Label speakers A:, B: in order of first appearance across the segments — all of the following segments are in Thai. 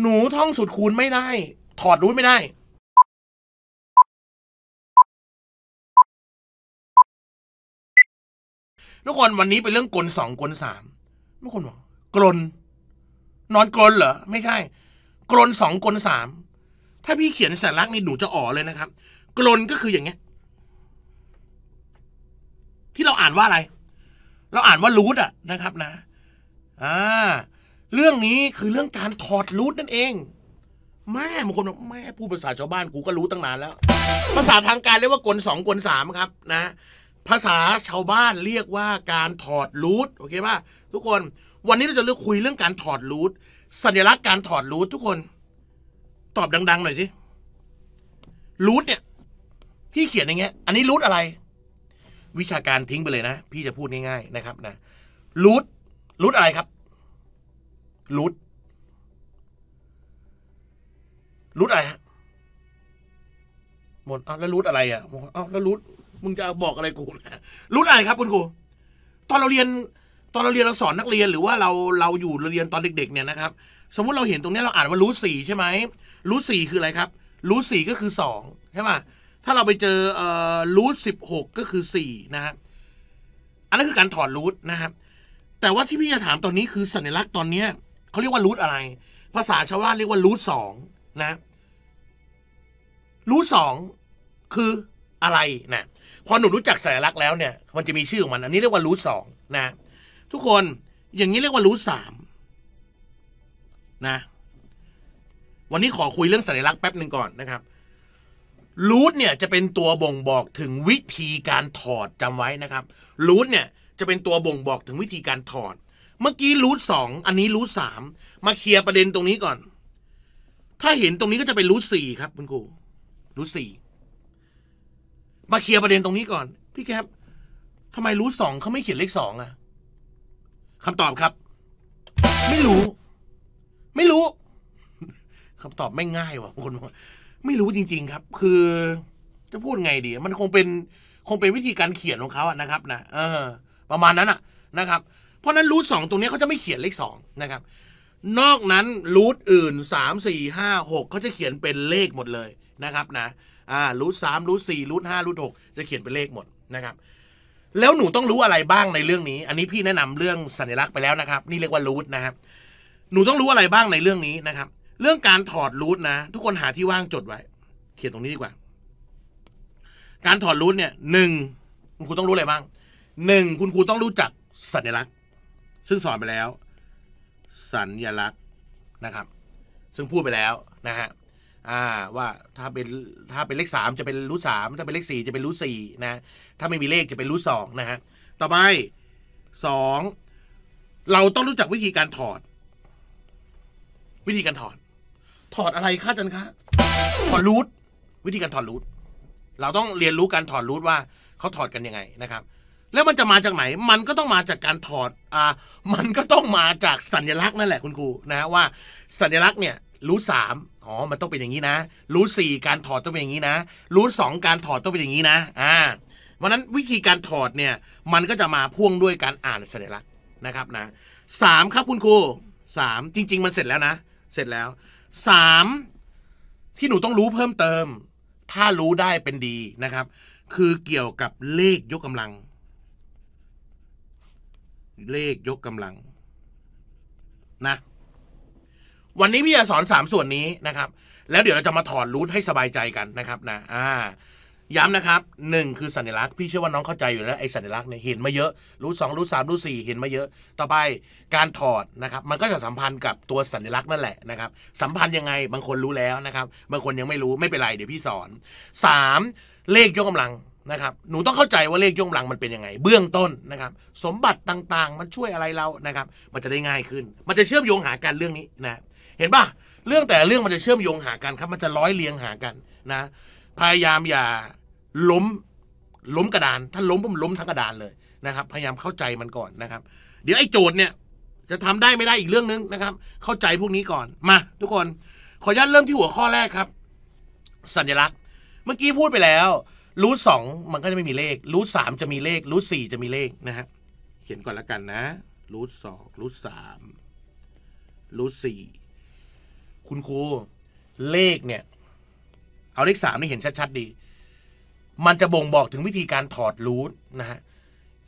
A: หนูท่องสุดคูณไม่ได้ ถอดรูทไม่ได้ทุกคนวันนี้เป็นเรื่องกลสองกลสามทุกคนบอกกลนนอนกลนเหรอไม่ใช่ กลนสองกลสามถ้าพี่เขียนสัญลักษณ์นี่หนูจะอ๋อเลยนะครับ กลนก็คืออย่างเงี้ย ที่เราอ่านว่าอะไร เราอ่านว่ารูทอะนะครับนะอ่าเรื่องนี้คือเรื่องการถอดรูทนั่นเอง แม่บางคนบอกแม่พูดภาษาชาวบ้านกูก็รู้ตั้งนานแล้ว ภาษาทางการเรียกว่ากลสองกลสามครับ นะ ภาษาชาวบ้านเรียกว่าการถอดรูทโอเคป่ะทุกคนวันนี้เราจะเลือกคุยเรื่องการถอดรูทสัญลักษณ์การถอดรูททุกคน ตอบดัง ๆหน่อยสิรูทเนี่ย ที่เขียนอย่างเงี้ย อันนี้รูทอะไร วิชาการทิ้งไปเลยนะ พี่จะพูดง่ายๆนะครับ นะรูทรูทอะไรครับรูท รูทอะไรฮะมนอ้าวแล้วรูทอะไรอ่ะอ้าวแล้วรูท มึงจะบอกอะไรกู รูทอะไรครับ คุณครู ตอนเราเรียน ตอนเราเรียนเราสอนนักเรียน หรือว่าเรา เราอยู่เรียนตอนเด็ก ๆ เนี่ยนะครับ สมมุติเราเห็นตรงนี้เราอ่านว่ารูทสี่ใช่ไหม รูทสี่คืออะไรครับ รูทสี่ก็คือสองใช่ไหมถ้าเราไปเจอรูทสิบหกก็คือสี่นะฮะ อันนั้นคือการถอดรูทนะครับ แต่ว่าที่พี่จะถามตอนนี้คือสัญลักษณ์ตอนเนี้ยเขาเรียกว่ารูทอะไร ภาษาชาวบ้านเรียกว่ารูทสองนะรูทสองคืออะไรนะพอหนูรู้จักสัญลักษณ์แล้วเนี่ยมันจะมีชื่อของมันอันนี้เรียกว่า รูทสองนะทุกคนอย่างนี้เรียกว่ารูทสามนะวันนี้ขอคุยเรื่องสัญลักษณ์แป๊บหนึ่งก่อนนะครับ รูทเนี่ยจะเป็นตัวบ่งบอกถึงวิธีการถอดจำไว้นะครับ รูทเนี่ยจะเป็นตัวบ่งบอกถึงวิธีการถอดเมื่อกี้รูทสองอันนี้รูทสามมาเคลียร์ประเด็นตรงนี้ก่อน ถ้าเห็นตรงนี้ก็จะเป็นรูทสี่ครับคุณครูรูทสี่มาเคลียร์ประเด็นตรงนี้ก่อน พี่แคปทำไมรูทสองเขาไม่เขียนเลขสองอะคำตอบครับ ไม่รู้ ไม่รู้คำตอบไม่ง่ายว่ะคนไม่รู้จริง ๆ ครับ คือ จะพูดไงดีมันคงเป็น คงเป็นวิธีการเขียนของเขาอะนะครับ นะเออ ประมาณนั้นอะนะครับเพราะนั้นรูทสองตรงนี้เขาจะไม่เขียนเลขสองนะครับ นอกนั้นรูทอื่นสามสี่ห้าหกเขาจะเขียนเป็นเลขหมดเลยนะครับนะอ่ารูทสามรูทสี่รูทห้ารูทหกจะเขียนเป็นเลขหมดนะครับ แล้วหนูต้องรู้อะไรบ้างในเรื่องนี้ อันนี้พี่แนะนำเรื่องสัญลักษณ์ไปแล้วนะครับ นี่เรียกว่ารูทนะครับหนูต้องรู้อะไรบ้างในเรื่องนี้นะครับ เรื่องการถอดรูทนะ ทุกคนหาที่ว่างจดไว้ เขียนตรงนี้ดีกว่า การถอดรูทเนี่ยหนึ่งคุณครูต้องรู้อะไรบ้างหนึ่งคุณครูต้องรู้จักสัญลักษณ์ซึ่งสอนไปแล้ว สัญญลักษณ์นะครับ ซึ่งพูดไปแล้วนะฮะอ่าว่าถ้าเป็นถ้าเป็นเลขสามจะเป็นรูทสามถ้าเป็นเลขสี่จะเป็นรูทสี่นะ ถ้าไม่มีเลขจะเป็นรูทสองนะฮะต่อไปสองเราต้องรู้จักวิธีการถอด วิธีการถอด ถอดอะไรคะจันคะถอดรูทวิธีการถอดรูทเราต้องเรียนรู้การถอดรูทว่าเขาถอดกันยังไงนะครับแล้วมันจะมาจากไหน มันก็ต้องมาจากการถอด อ่า มันก็ต้องมาจากสัญลักษณ์นั่นแหละคุณครูนะว่าสัญลักษณ์เนี่ย รู้สามอ๋อ มันต้องเป็นอย่างนี้นะ รู้สี่การถอดต้องเป็นอย่างนี้นะ รู้สองการถอดต้องเป็นอย่างนี้นะ อ่าวันนั้นวิธีการถอดเนี่ยมันก็จะมาพ่วงด้วยการอ่านสัญลักษณ์นะครับนะสามครับคุณครูสามจริง ๆมันเสร็จแล้วนะ เสร็จแล้วสามที่หนูต้องรู้เพิ่มเติม ถ้ารู้ได้เป็นดีนะครับ คือเกี่ยวกับเลขยกกำลังเลข ยกกำลังนะวันนี้ พี่จะสอนสามส่วนนี้นะครับ แล้วเดี๋ยวเราจะมาถอดรูทให้สบายใจกันนะครับนะอ่าย้ำนะครับหนึ่งคือสัญลักษณ์พี่เชื่อว่าน้องเข้าใจอยู่แล้วไอ้สัญลักษณ์เนี่ยเห็น มาเยอะ รูทสองรูทสามรูทสี่เห็นมาเยอะ ต่อไปการถอดนะครับมันก็จะสัมพันธ์กับตัวสัญลักษณ์นั่นแหละนะครับ สัมพันธ์ยังไงบางคนรู้แล้วนะครับ บางคนยังไม่รู้ไม่เป็นไร เดี๋ยวพี่สอนสามเลขยกกำลังนะครับ หนูต้องเข้าใจว่าเลขย่งหลังมันเป็นยังไง เบื้องต้นนะครับ สมบัติต่างๆ มันช่วยอะไรเรานะครับ มันจะได้ง่ายขึ้น มันจะเชื่อมโยงหากันเรื่องนี้นะ เห็นปะเรื่องแต่เรื่องมันจะเชื่อมโยงหากันครับ มันจะร้อยเรียงหากันนะ พยายามอย่าล้มล้มกระดานถ้าล้มผมล้มทั้งกระดานเลยนะครับ พยายามเข้าใจมันก่อนนะครับ เดี๋ยวไอ้โจทย์เนี่ยจะทำได้ไม่ได้อีกเรื่องนึงนะครับ เข้าใจพวกนี้ก่อน มา ทุกคน ขออนุญาตเริ่มที่หัวข้อแรกครับ สัญลักษณ์เมื่อกี้พูดไปแล้วรูทสองมันก็จะไม่มีเลข รูทสามจะมีเลข รูทสี่จะมีเลขนะฮะเขียนก่อนละกันนะรูทสองรูทสามรูทสี่คุณครูเลขเนี่ย เอาเลขสามนี่เห็นชัดๆดี มันจะบ่งบอกถึงวิธีการถอดรูทนะฮะ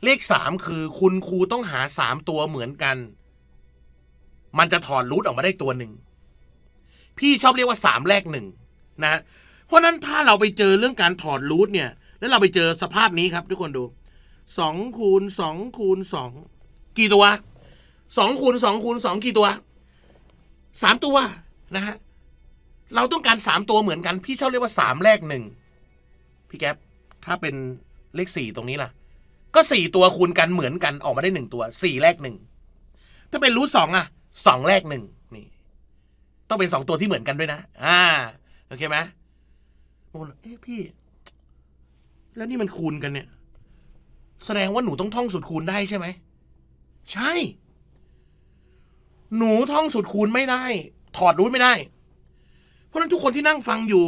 A: เลขสามคือคุณครูต้องหาสามตัวเหมือนกัน มันจะถอดรูทออกมาได้ตัวหนึ่ง พี่ชอบเรียกว่าสามแรกหนึ่งนะฮะราะนั้นถ้าเราไปเจอเรื่องการถอดรูทเนี่ย แล้วเราไปเจอสภาพนี้ครับทุกคนดู สองคูณสองคูณสอง กี่ตัว สองคูณสองคูณสองกี่ตัว สามตัวนะฮะ เราต้องการสามตัวเหมือนกัน พี่ชอบเรียกว่าสามแรกหนึ่ง พี่แก๊ป ถ้าเป็นเลขสี่ตรงนี้ล่ะ ก็สี่ตัวคูณกันเหมือนกันออกมาได้หนึ่งตัว สี่แรกหนึ่ง ถ้าเป็นรูทสองอะสองแรกหนึ่งนี่ ต้องเป็นสองตัวที่เหมือนกันด้วยนะ อ่า โอเคไหมโอกเอ๊ะพี่แล้วนี่มันคูณกันเนี่ย แสดงว่าหนูต้องท่องสูตรคูณได้ใช่ไหม ใช่ หนูท่องสูตรคูณไม่ได้ ถอดรูทไม่ได้ เพราะนั้นทุกคนที่นั่งฟังอยู่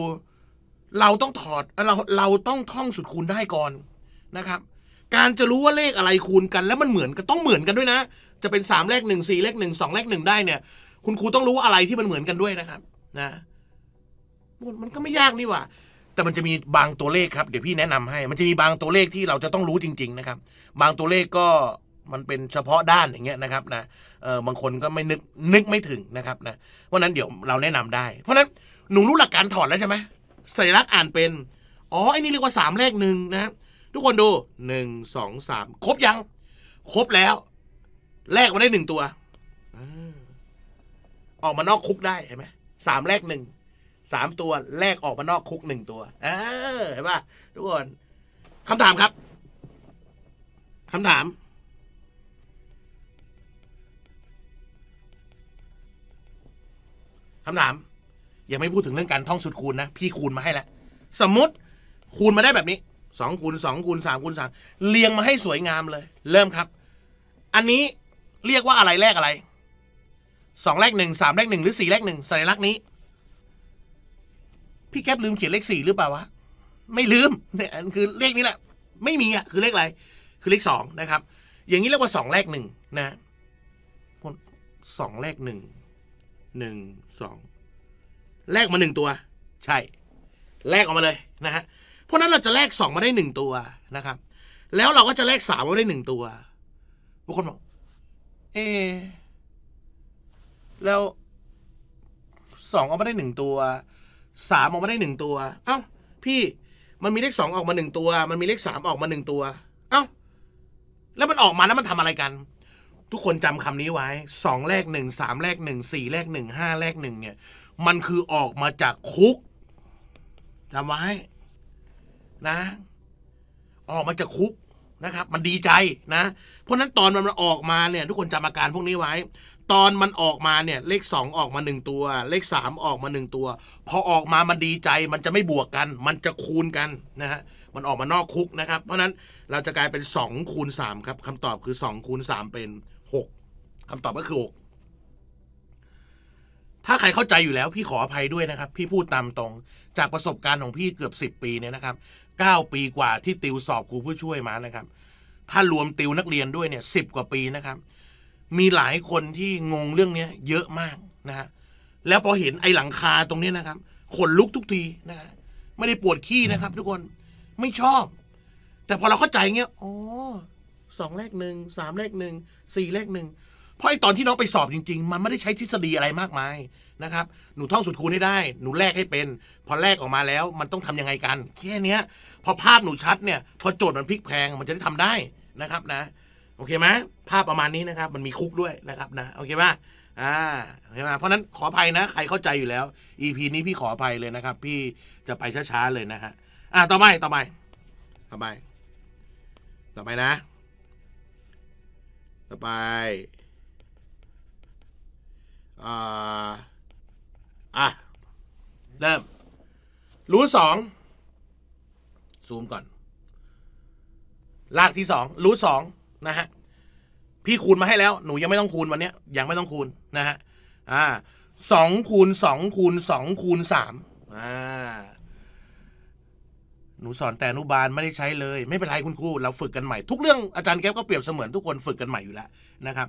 A: เราต้องถอดเราเราต้องท่องสูตรคูณได้ก่อนนะครับ การจะรู้ว่าเลขอะไรคูณ กัน แล้วมันเหมือนกันต้องเหมือนกันด้วยนะจะเป็นสามเลขหนึ่งสี่เลขหนึ่งสองเลขหนึ่งได้ เนี่ย คุณครูต้องรู้ว่าอะไรที่มันเหมือนกันด้วยนะครับ นะมันก็ไม่ยากนี่หว่าแต่มันจะมีบางตัวเลขครับเดี๋ยวพี่แนะนำให้ มันจะมีบางตัวเลขที่เราจะต้องรู้จริง ๆ นะครับ บางตัวเลขก็มันเป็นเฉพาะด้านอย่างเงี้ยนะครับนะเออบางคนก็ไม่นึกนึกไม่ถึงนะครับ นะเพราะนั้นเดี๋ยวเราแนะนำได้ เพราะนั้นหนูรู้หลักการถอดแล้วใช่ไหมใส่รลักษ์อ่านเป็น อ๋อไอ้นี่เรียกว่าสามเลขหนึ่งนะทุกคนดูหนึ่งสองสามครบยัง ครบแล้วแลกมาได้หนึ่งตัวออกมานอกคุกได้เห็นไหมสามแลกหนึ่งสามตัวแลกออกมานอกคุกหนึ่งตัว เออ เห็นป่ะทุกคนคำถามครับคำถามคำถาม ยังไม่พูดถึงเรื่องการท่องสุดคูณนะ พี่คูณมาให้แล้ว สมมติ คูณมาได้แบบนี้สองคูณสองคูณสามคูณสามเรียงมาให้สวยงามเลย เริ่มครับ อันนี้เรียกว่าอะไรแรกอะไรสองแรกหนึ่งสามแรกหนึ่งหรือสี่แรกหนึ่งสัญลักษณ์นี้พี่แก๊ปลืมเขียนเลขสี่หรือเปล่าวะไม่ลืมเนี่ยคือเลขนี้แหละไม่มีอ่ะคือเลขอะไรคือเลขสองนะครับ อย่างนี้เรียกว่าสองแรกหนึ่งนะสองแรกหนึ่งหนึ่งสองแลกมาหนึ่งตัว ใช่แลกออกมาเลยนะฮะเพราะนั้นเราจะแลกสองมาได้หนึ่งตัวนะครับ แล้วเราก็จะแลกสามมาได้หนึ่งตัวบางคนบอก เอ แล้วสองเอามาได้หนึ่งตัวสามออกมาได้หนึ่งตัว เอ้าพี่มันมีเลขสองออกมาหนึ่งตัว มันมีเลขสามออกมาหนึ่งตัว เอ้าแล้วมันออกมาแล้วมันทำอะไรกัน ทุกคนจำคำนี้ไว้สองแลกหนึ่งสามแลกหนึ่งสี่แลกหนึ่งห้าแลกหนึ่งเนี่ย มันคือออกมาจากคุกจำไว้นะ ออกมาจากคุกนะครับ มันดีใจนะเพราะนั้นตอนมันออกมาเนี่ย ทุกคนจำอาการพวกนี้ไว้ตอนมันออกมาเนี่ยเลข 2 ออกมา 1 ตัว เลข 3 ออกมา 1 ตัว พอออกมามันดีใจมันจะไม่บวกกันมันจะคูณกันนะฮะมันออกมานอกคุกนะครับ เพราะนั้นเราจะกลายเป็น 2 คูณ3ครับคำตอบคือ2คูณ 3 เป็น 6 คำตอบก็คือ6ถ้าใครเข้าใจอยู่แล้วพี่ขออภัยด้วยนะครับ พี่พูดตามตรงจากประสบการณ์ของพี่เกือบ 10 ปีเนี่ยนะครับ 9 ปีกว่าที่ติวสอบครูผู้ช่วยมานะครับ ถ้ารวมติวนักเรียนด้วยเนี่ยสิกว่าปีนะครับมีหลายคนที่งงเรื่องเนี้ย เยอะมากนะฮะ แล้วพอเห็นไอ้หลังคาตรงนี้นะครับ ขนลุกทุกทีนะฮะ ไม่ได้ปวดขี้นะครับ ทุกคน ไม่ชอบ แต่พอเราเข้าใจเงี้ย อ๋อสองเลขหนึ่ง สามเลขหนึ่ง สี่เลขหนึ่ง เพราะไอตอนที่น้องไปสอบจริงๆ มันไม่ได้ใช้ทฤษฎีอะไรมากมายนะครับ หนูท่องสุดคูณให้ได้ หนูแลกให้เป็น พอแลกออกมาแล้วมันต้องทํำยังไงกัน แค่เนี้ย พอภาพหนูชัดเนี่ย พอโจทย์มันพลิกแพง มันจะได้ทำได้นะครับ นะโอเคไหมภาพประมาณนี้นะครับ มันมีคุกด้วยนะครับนะโอเคป่ะอ่าโอเคไหมเพราะนั้นขออภัยนะ ใครเข้าใจอยู่แล้ว EP นี้พี่ขออภัยเลยนะครับ พี่จะไปช้าๆเลยนะฮะอ่าต่อไปต่อไป ต่อไป ต่อไปนะ ต่อไปอ่าอ่ะเริ่มรู้สองซูมก่อน ลากที่สองรู้สองนะฮะพี่คูณมาให้แล้วหนูยังไม่ต้องคูณวันนี้ยังไม่ต้องคูณนะฮะอ่าสองคูณสองคูณสองคูณสามอ่าหนูสอนแต่อนุบาลไม่ได้ใช้เลย ไม่เป็นไรคุณครูเราฝึกกันใหม่ทุกเรื่องอาจารย์แก้วก็เปรียบเสมือนทุกคนฝึกกันใหม่อยู่แล้วนะครับ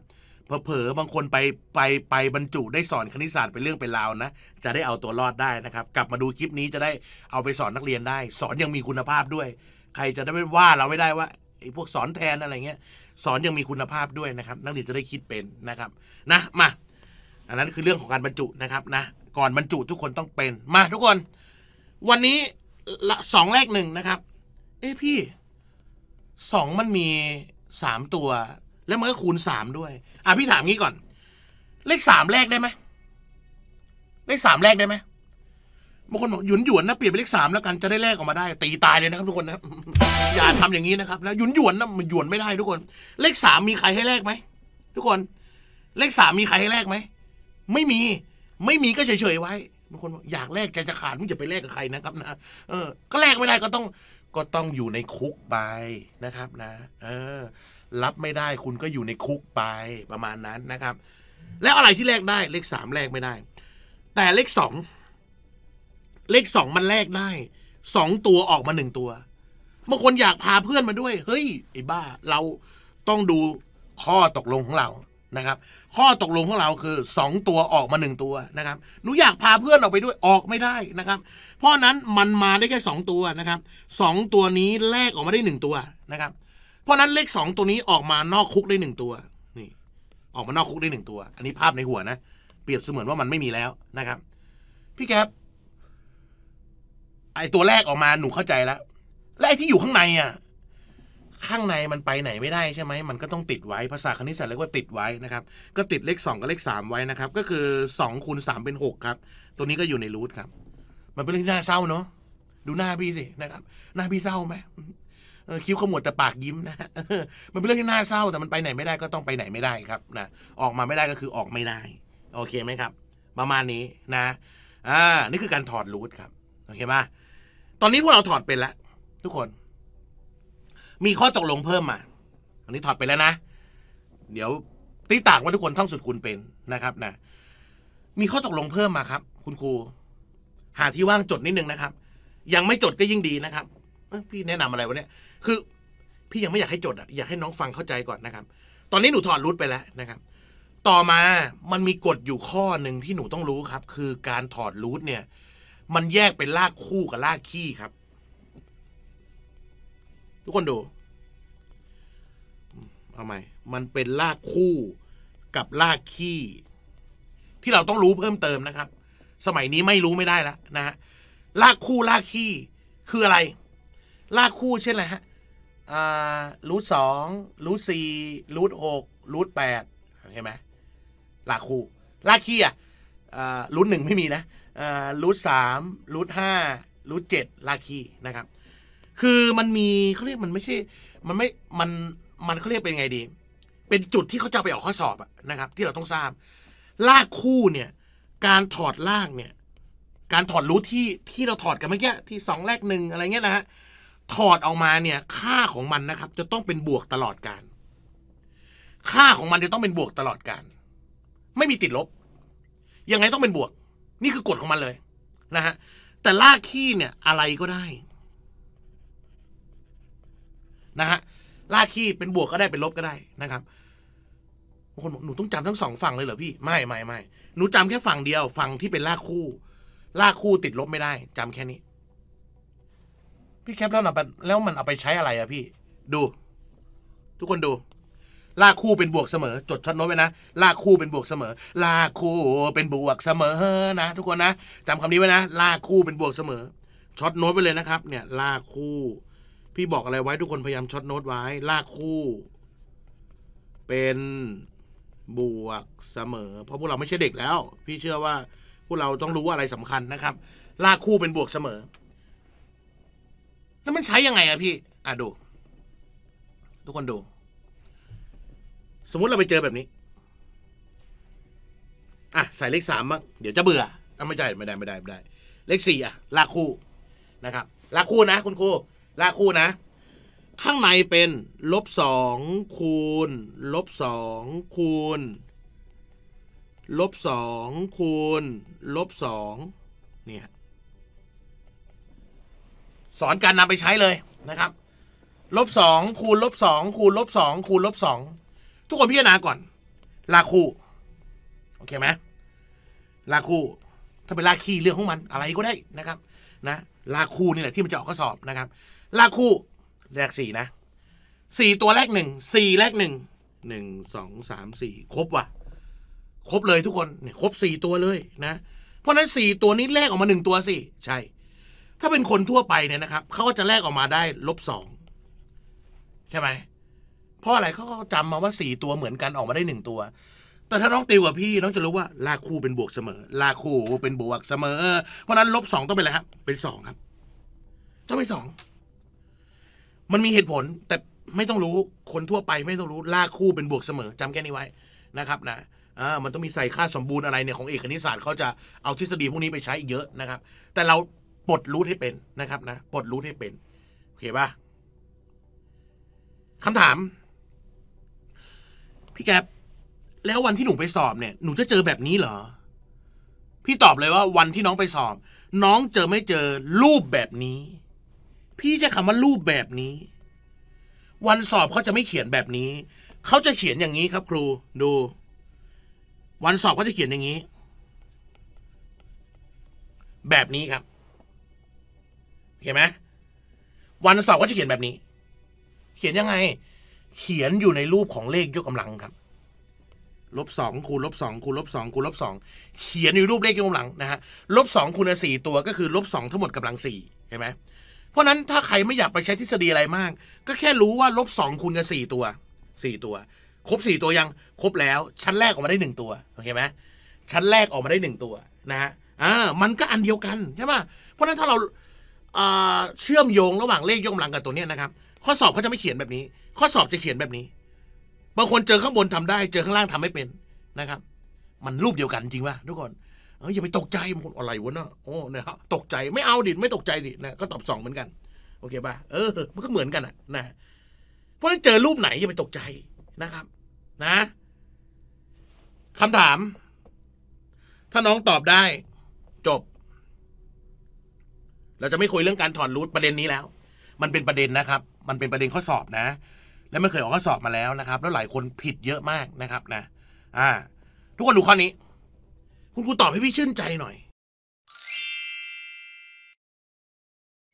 A: เผลอๆบางคนไปไปไปบรรจุได้สอนคณิตศาสตร์เป็นเรื่องเป็นราวนะจะได้เอาตัวรอดได้นะครับ กลับมาดูคลิปนี้จะได้เอาไปสอนนักเรียนได้ สอนยังมีคุณภาพด้วย ใครจะได้ไม่ว่าเราไม่ได้ว่าไอ้พวกสอนแทนอะไรเงี้ยสอนยังมีคุณภาพด้วยนะครับนักเรียนจะได้คิดเป็นนะครับ นะมา อันนั้นคือเรื่องของการบรรจุนะครับนะ ก่อนบรรจุทุกคนต้องเป็น มาทุกคน วันนี้สองแรกหนึ่งนะครับ เอ้พี่สองมันมีสามตัว แล้วมันก็คูณสามด้วยอ่ะพี่ถามงี้ก่อน เลขสามแรกได้ไหมเลขสามแรกได้ไหมบางคนบอกหยุนหยวนนะเปลี่ยนเป็นเลขสามแล้วกันจะได้แลกออกมาได้ตีตายเลยนะครับทุกคนนะอย่าทำอย่างนี้นะครับแล้วหยุนหยวนนะมันหยวนไม่ได้ ทุกคนเลขสามมีใครให้แลกไหมทุกคนเลขสามมีใครให้แลกไหม ไม่มีไม่มีก็เฉยๆไว้บางคนบอกอยากแลกใจจะขาดไม่จะไปแลกกับใครนะครับนะเออก็แลกไม่ได้ก็ต้อง ก็ต้องอยู่ในคุกไปนะครับนะเออรับไม่ได้คุณก็อยู่ในคุกไปประมาณนั้นนะครับ แล้วอะไรที่แลกได้เลขสามแลกไม่ได้ แต่เลขสองเลขสองมันแลกได้สองตัวออกมาหนึ่งตัวบางคนอยากพาเพื่อนมาด้วยเฮ้ยไอ้บ้าเราต้องดูข้อตกลงของเรานะครับ ข้อตกลงของเราคือ 2 ตัวออกมา 1 ตัวนะครับหนูอยากพาเพื่อนออกไปด้วยออกไม่ได้นะครับ เพราะนั้นมันมาได้แค่ 2 ตัวนะครับ2ตัวนี้แลกออกมาได้ 1 ตัวนะครับ เพราะนั้นเลข2ตัวนี้ออกมานอกคุกได้ 1 ตัวนี่ ออกมานอกคุกได้ 1 ตัว อันนี้ภาพในหัวนะเปรียบเสมือนว่ามันไม่มีแล้วนะครับ พี่แก๊ไอตัวแรกออกมาหนูเข้าใจแล้วและไอที่อยู่ข้างในอ่ะข้างในมันไปไหนไม่ได้ใช่ไหม มันก็ต้องติดไว้ ภาษาคณิตศาสตร์เรียกว่าติดไว้นะครับ ก็ติดเลข 2 กับเลข 3 ไว้นะครับ ก็คือ2คูณ3เป็น 6 ครับ ตัวนี้ก็อยู่ในรูทครับ มันเป็นเรื่องที่น่าเศร้าเนาะดูหน้าพี่สินะครับ หน้าพี่เศร้าไหมคิ้วขมวดแต่ปากยิ้มนะมันเป็นเรื่องที่น่าเศร้าแต่มันไปไหนไม่ได้ก็ต้องไปไหนไม่ได้ครับนะออกมาไม่ได้ก็คือออกไม่ได้โอเคไหมครับ ประมาณนี้นะอ่านี่คือการถอดรูทครับโอเคไหมตอนนี้พวกเราถอดเป็นแล้วทุกคน มีข้อตกลงเพิ่มมาอันนี้ถอดไปแล้วนะ เดี๋ยวตีต่างว่าทุกคนท่องสุดคุณเป็นนะครับนะมีข้อตกลงเพิ่มมาครับ คุณครูหาที่ว่างจดนิดนึงนะครับ ยังไม่จดก็ยิ่งดีนะครับพี่แนะนำอะไรวะเนี่ยคือ พี่ยังไม่อยากให้จดอ่ะ อยากให้น้องฟังเข้าใจก่อนนะครับ ตอนนี้หนูถอดรูทไปแล้วนะครับ ต่อมามันมีกฎอยู่ข้อหนึ่งที่หนูต้องรู้ครับ คือการถอดรูทเนี่ยมันแยกเป็นลากคู่กับลากขี้ครับ ทุกคนดูเอาใหม่ มันเป็นลากคู่กับลากขี้ที่เราต้องรู้เพิ่มเติมนะครับ สมัยนี้ไม่รู้ไม่ได้แล้วนะฮะลากคู่ลากขี้คืออะไร ลากคู่เช่นอะไรฮะรูทสองรูทสี่รูทหกรูทแปดเห็นไหมลากคู่ลากขี้อ่ะรูทหนึ่งไม่มีนะรูทสามรูทห้ารูทเจ็ดลาคีนะครับ คือมันมีเขาเรียกมันไม่ใช่ มันไม่ มัน มันเขาเรียกเป็นไงดี เป็นจุดที่เขาจะไปออกข้อสอบนะครับ ที่เราต้องทราบ ลากคู่เนี่ย การถอดลากเนี่ย การถอดรูทที่ที่เราถอดกันเมื่อกี้ที่สองแรกหนึ่งอะไรเงี้ยนะฮะ ถอดออกมาเนี่ยค่าของมันนะครับ จะต้องเป็นบวกตลอดการ ค่าของมันจะต้องเป็นบวกตลอดการ ไม่มีติดลบ ยังไงต้องเป็นบวกนี่คือกฎของมันเลย นะฮะ แต่ลากขี้เนี่ยอะไรก็ได้นะฮะลากขี้เป็นบวกก็ได้เป็นลบก็ได้นะครับบางคนบอกหนูต้องจำทั้งสองฝั่งเลยเหรอพี่ไม่ไม่ไม่หนูจำแค่ฝั่งเดียวฝั่งที่เป็นลากคู่ลากคู่ติดลบไม่ได้ จำแค่นี้ พี่แคปแล้วนะแล้วมันเอาไปใช้อะไรอะพี่ ดู ทุกคนดูลากคู่เป็นบวกเสมอ จดช็อตโน้ตไว้นะลากคู่เป็นบวกเสมอลากคู่เป็นบวกเสมอนะทุกคนนะจำคำนี้ไว้นะลากคู่เป็นบวกเสมอช็อตโน้ตไปเลยนะครับ เนี่ยลากคู่ พี่บอกอะไรไว้ทุกคนพยายามช็อตโน้ตไว้ ลากคู่ เป็นบวกเสมอ เพราะพวกเราไม่ใช่เด็กแล้ว พี่เชื่อว่าพวกเราต้องรู้ว่าอะไรสำคัญนะครับลากคู่เป็นบวกเสมอ แล้วมันใช้ยังไงอะพี่ อ่ะดู ทุกคนดูสมมติ เราไปเจอแบบนี้ อ่ะใส่เลขสามบ้างเดี๋ยวจะเบื่อเอาไม่ใช่ไม่ได้ไม่ได้ไม่ได้ เลขสี่อ่ะลาคูนะครับลาคูนะคุณครูลาคูนะ ข้างในเป็นลบสองคูณลบสองคูณลบสองคูณลบสองเนี่ยสอนการนำไปใช้เลยนะครับลบสองคูณลบสองคูณลบสองคูณลบสองทุกคนพิจารณาก่อนลาคู่โอเคไหมลาคู่ถ้าเป็นลาขี้เรื่องของมันอะไรก็ได้นะครับ นะลาคูนี่แหละที่มันจะออกข้อสอบนะครับลาคู่แรกสี่นะสี่ตัวแรกหนึ่งสี่แรกหนึ่งหนึ่งสองสามสี่ครบว่ะ ครบเลยทุกคนเนี่ยครบสี่ตัวเลยนะเพราะนั้นสี่ตัวนี้แลกออกมาหนึ่งตัวสิใช่ ถ้าเป็นคนทั่วไปเนี่ยนะครับเขาก็จะแลกออกมาได้ลบสองใช่ไหมเพราะอะไรเขาจำมาว่าสี่ตัวเหมือนกันออกมาได้หนึ่งตัว แต่ถ้าน้องติวกับพี่น้องจะรู้ว่าลาคู่เป็นบวกเสมอ ลาคู่เป็นบวกเสมอ เพราะนั้นลบสองต้องเป็นอะไรครับ เป็นสองครับ ต้องเป็นสอง มันมีเหตุผล แต่ไม่ต้องรู้คนทั่วไป ไม่ต้องรู้ลาคู่เป็นบวกเสมอ จำแค่นี้ไว้นะครับนะอ่ามันต้องมีใส่ค่าสมบูรณ์อะไรเนี่ย ของเอกคณิตศาสตร์เขาจะเอาทฤษฎีพวกนี้ไปใช้อีกเยอะนะครับ แต่เราปลดรูทให้เป็นนะครับ นะปลดรูทให้เป็นโอเคป่ะคำถามพี่แก๊ปแล้ววันที่หนูไปสอบเนี่ยหนูจะเจอแบบนี้เหรอ พี่ตอบเลยว่าวันที่น้องไปสอบ น้องเจอไม่เจอรูปแบบนี้ พี่จะคำว่ารูปแบบนี้ วันสอบเขาจะไม่เขียนแบบนี้ เขาจะเขียนอย่างนี้ครับครู ดู วันสอบเขาจะเขียนอย่างนี้ แบบนี้ครับเห็นไหมวันสอบก็จะเขียนแบบนี้ เขียนยังไงเขียนอยู่ในรูปของเลขยกกำลังครับลบสองคูณลบสองคูณลบสองคูณลบสองเขียนอยู่รูปเลขยกกำลังนะฮะลบสองคูณสี่ตัวก็คือลบสองทั้งหมดกำลังสี่เห็นไหมเพราะนั้นถ้าใครไม่อยากไปใช้ทฤษฎีอะไรมาก ก็แค่รู้ว่าลบสองคูณกับสี่ตัวสี่ตัว ครบสี่ตัวยังครบแล้ว ชั้นแรกออกมาได้หนึ่งตัวโอเคไหมชั้นแรกออกมาได้หนึ่งตัวนะฮะอ่ามันก็อันเดียวกันใช่ไหมเพราะนั้นถ้าเราเชื่อมโยงระหว่างเลขยกกำลังกับตัวเนี้ยนะครับข้อสอบเขาจะไม่เขียนแบบนี้ ข้อสอบจะเขียนแบบนี้บางคนเจอข้างบนทำได้ เจอข้างล่างทำไม่เป็น นะครับ มันรูปเดียวกันจริงป่ะทุกคนเอออย่าไปตกใจมันอะไรวะเนาะโอ้เนี่ยตกใจไม่เอาดิไม่ตกใจ ดินะก็ตอบสองเหมือนกัน โอเคป่ะเออมันก็เหมือนกันอ่ะนะเพราะฉะนั้นเจอรูปไหนอย่าไปตกใจนะครับนะคำถาม ถ้าน้องตอบได้ จบ เราจะไม่คุยเรื่องการถอดรูทประเด็นนี้แล้วมันเป็นประเด็นนะครับ มันเป็นประเด็นข้อสอบนะ แล้วมันเคยออกข้อสอบมาแล้วนะครับ แล้วหลายคนผิดเยอะมากนะครับนะ อ่า ทุกคนดูข้อนี้ คุณครูตอบให้พี่ชื่นใจหน่อย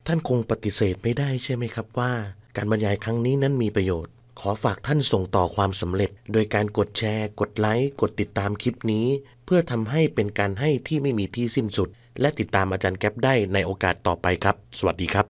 A: ท่านคงปฏิเสธไม่ได้ใช่ไหมครับว่า การบรรยายครั้งนี้นั้นมีประโยชน์ ขอฝากท่านส่งต่อความสำเร็จ โดยการกดแชร์ กดไลค์ กดติดตามคลิปนี้ เพื่อทำให้เป็นการให้ที่ไม่มีที่สิ้นสุด และติดตามอาจารย์แก๊ปได้ในโอกาสต่อไปครับ สวัสดีครับ